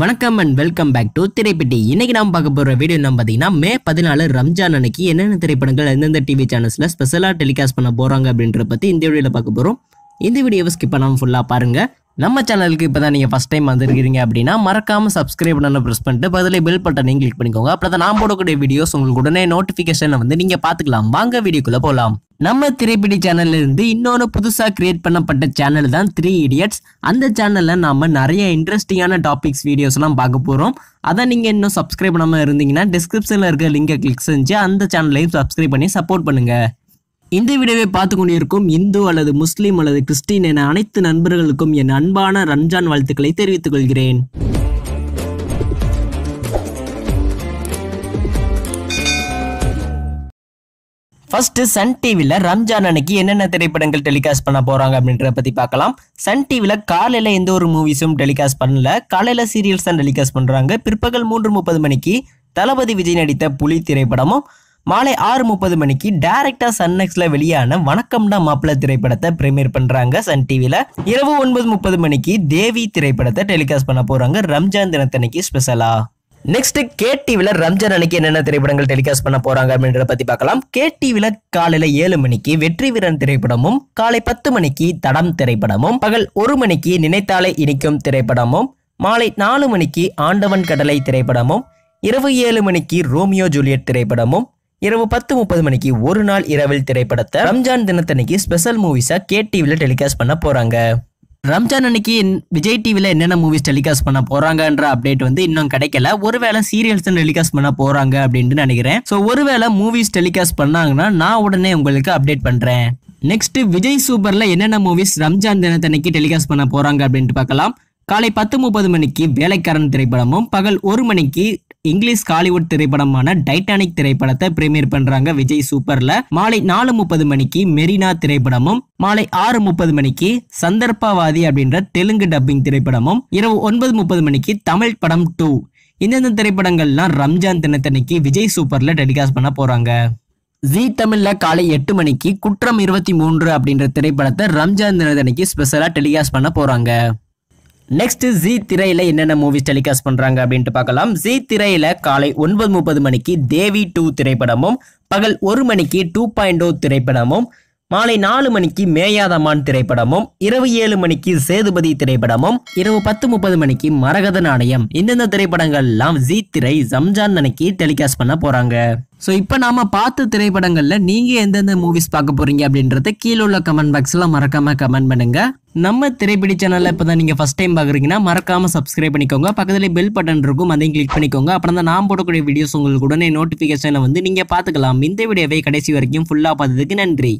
வணக்கம் and welcome back to திரைப்பட்டி இன்னைக்கு நாம் பார்க்க போகிற வீடியோ நம்ம பார்த்தீங்கன்னா மே பதினாலு ரம்ஜான் அன்னைக்கு என்னென்ன திரைப்படங்கள் எந்தெந்த டிவி சேனல்ஸில் ஸ்பெஷலாக டெலிகாஸ்ட் பண்ண போகிறாங்க அப்படின்றத பற்றி இந்த வீடியோவில் பார்க்க போகிறோம் இந்த வீடியோவை ஸ்கிப் பண்ணாமல் ஃபுல்லாக பாருங்கள் நம்ம சேனலுக்கு இப்போ தான் நீங்கள் ஃபஸ்ட் டைம் வந்திருக்கிறீங்க அப்படின்னா மறக்காமல் சப்ஸ்கிரைப் பண்ண ப்ரெஸ் பண்ணிட்டு பதிலே பில் பட்டன் நீங்கள் கிளிக் பண்ணிக்கோங்க அப்புறம் தான் நான் போடக்கூடிய வீடியோஸ் உங்களுக்கு உடனே நோட்டிஃபிகேஷனை வந்து நீங்கள் பார்த்துக்கலாம் வாங்க வீடியோக்குள்ளே போகலாம் நம்ம திரைப்பிடி சேனல்ல இருந்து இன்னொரு புதுசாக கிரியேட் பண்ணப்பட்ட சேனல் தான் த்ரீ இடியட்ஸ் அந்த சேனலில் நாம் நிறைய இன்ட்ரெஸ்டிங்கான டாபிக்ஸ் வீடியோஸ்லாம் பார்க்க போகிறோம் அதை நீங்கள் இன்னும் சப்ஸ்கிரைப் பண்ணாமல் இருந்தீங்கன்னா டிஸ்கிரிப்ஷனில் இருக்க லிங்கை கிளிக் செஞ்சு அந்த சேனலையும் சப்ஸ்கிரைப் பண்ணி சப்போர்ட் பண்ணுங்கள் இந்த வீடியோவை பார்த்து கொண்டிருக்கும் இந்து அல்லது முஸ்லீம் அல்லது கிறிஸ்டின் என அனைத்து நண்பர்களுக்கும் என் அன்பான ரம்ஜான் வாழ்த்துக்களை தெரிவித்துக் கொள்கிறேன் ஃபஸ்ட்டு சன் டிவியில் ரம்ஜான் அன்னைக்கு என்னென்ன திரைப்படங்கள் டெலிகாஸ்ட் பண்ண போகிறாங்க அப்படின்றத பற்றி பார்க்கலாம் சன் டிவியில் காலையில் எந்த ஒரு மூவிஸும் டெலிகாஸ்ட் பண்ணல காலையில் சீரியல்ஸ் தான் டெலிகாஸ்ட் பண்ணுறாங்க பிற்பகல் மூன்று முப்பது மணிக்கு தளபதி விஜய் நடித்த புலி திரைப்படமும் மாலை ஆறு முப்பது மணிக்கு டைரக்டா சன்னெக்ஸ்ல வெளியான வணக்கம்னா மாப்பிள்ள திரைப்படத்தை பிரீமியர் பண்ணுறாங்க சன் டிவியில் இரவு ஒன்பது முப்பது மணிக்கு தேவி திரைப்படத்தை டெலிகாஸ்ட் பண்ண போகிறாங்க ரம்ஜான் தினத்தன்னைக்கு ஸ்பெஷலாக நெக்ஸ்ட் கே டிவியில் ரம்ஜான் அன்னைக்கு என்னென்ன திரைப்படங்கள் டெலிகாஸ்ட் பண்ண போறாங்க அப்படின்றத பத்தி பார்க்கலாம் கே டிவியில் காலையில ஏழு மணிக்கு வெற்றி வீரன் திரைப்படமும் காலை பத்து மணிக்கு தடம் திரைப்படமும் பகல் ஒரு மணிக்கு நினைத்தாலே இனிக்கும் திரைப்படமும் மாலை நாலு மணிக்கு ஆண்டவன் கடலை திரைப்படமும் இரவு ஏழு மணிக்கு ரோமியோ ஜூலியட் திரைப்படமும் இரவு பத்து முப்பது மணிக்கு ஒரு நாள் இரவில் திரைப்படத்தை ரம்ஜான் தினத்தன்னைக்கு ஸ்பெஷல் மூவிஸாக கே டிவியில் டெலிகாஸ்ட் பண்ண போறாங்க ரம்ஜான் அன்னைக்கு விஜய் டிவியில் என்னென்ன மூவிஸ் டெலிகாஸ்ட் பண்ண போறாங்கன்ற அப்டேட் வந்து இன்னும் கிடைக்கல ஒருவேளை சீரியல்ஸ் டெலிகாஸ்ட் பண்ண போறாங்க அப்படின்ட்டு நினைக்கிறேன் ஸோ ஒருவேளை மூவிஸ் டெலிகாஸ்ட் பண்ணாங்கன்னா நான் உடனே உங்களுக்கு அப்டேட் பண்றேன் நெக்ஸ்ட் விஜய் சூப்பர்ல என்னென்ன மூவிஸ் ரம்ஜான் தினத்தன்னைக்கு டெலிகாஸ்ட் பண்ண போறாங்க அப்படின்ட்டு பார்க்கலாம் காலை பத்து முப்பது மணிக்கு வேலைக்காரன் திரைப்படமும் பகல் ஒரு மணிக்கு இங்கிலீஷ் காலிவுட் திரைப்படமான டைட்டானிக் திரைப்படத்தை பிரீமியர் பண்றாங்க விஜய் சூப்பர்ல மாலை நாலு முப்பது மணிக்கு மெரினா திரைப்படமும் மாலை ஆறு முப்பது மணிக்கு சந்தர்ப்பவாதி அப்படின்ற தெலுங்கு டப்பிங் திரைப்படமும் இரவு ஒன்பது முப்பது மணிக்கு தமிழ் படம் டூ இந்தந்த திரைப்படங்கள்லாம் ரம்ஜான் தினத்தன்னைக்கு விஜய் சூப்பர்ல டெலிகாஸ்ட் பண்ண போறாங்க ஜி தமிழ்ல காலை எட்டு மணிக்கு குற்றம் இருபத்தி மூன்று அப்படின்ற திரைப்படத்தை ரம்ஜான் தினத்தன்னைக்கு ஸ்பெஷலா டெலிகாஸ்ட் பண்ண போறாங்க நெக்ஸ்ட் ஜி திரையில என்னென்ன மூவிஸ் டெலிகாஸ்ட் பண்றாங்க அப்படின்ட்டு பார்க்கலாம் ஜி திரையில காலை ஒன்பது முப்பது மணிக்கு தேவி டூ திரைப்படமும் பகல் ஒரு மணிக்கு டூ பாயிண்ட் ஓ திரைப்படமும் மாலை நாலு மணிக்கு மேயாதமான் திரைப்படமும் இரவு ஏழு மணிக்கு சேதுபதி திரைப்படமும் இரவு பத்து முப்பது மணிக்கு மரகத நாணயம் இந்தந்த திரைப்படங்கள் எல்லாம் ஜி திரை ஜம்ஜான் அன்னைக்கு டெலிகாஸ்ட் பண்ண போறாங்க ஸோ இப்போ நாம பார்த்த திரைப்படங்கள்ல நீங்க எந்தெந்த மூவிஸ் பார்க்க போறீங்க அப்படின்றத கீழே உள்ள கமெண்ட் பாக்ஸ்ல மறக்காம கமெண்ட் பண்ணுங்க நம்ம திரைப்பிடி சேனல்ல இப்போ நீங்க நீங்கள் ஃபஸ்ட் டைம் பார்க்குறீங்கன்னா மறக்காம சப்ஸ்கிரைப் பண்ணிக்கோங்க பக்கத்துல பெல் பட்டன் இருக்கும் அதையும் கிளிக் பண்ணிக்கோங்க அப்புறம் தான் நான் போடக்கூடிய வீடியோஸ் உங்களுக்கு உடனே நோட்டிஃபிகேஷனை வந்து நீங்கள் பார்த்துக்கலாம் இந்த வீடியோவை கடைசி வரைக்கும் ஃபுல்லாக பார்த்ததுக்கு நன்றி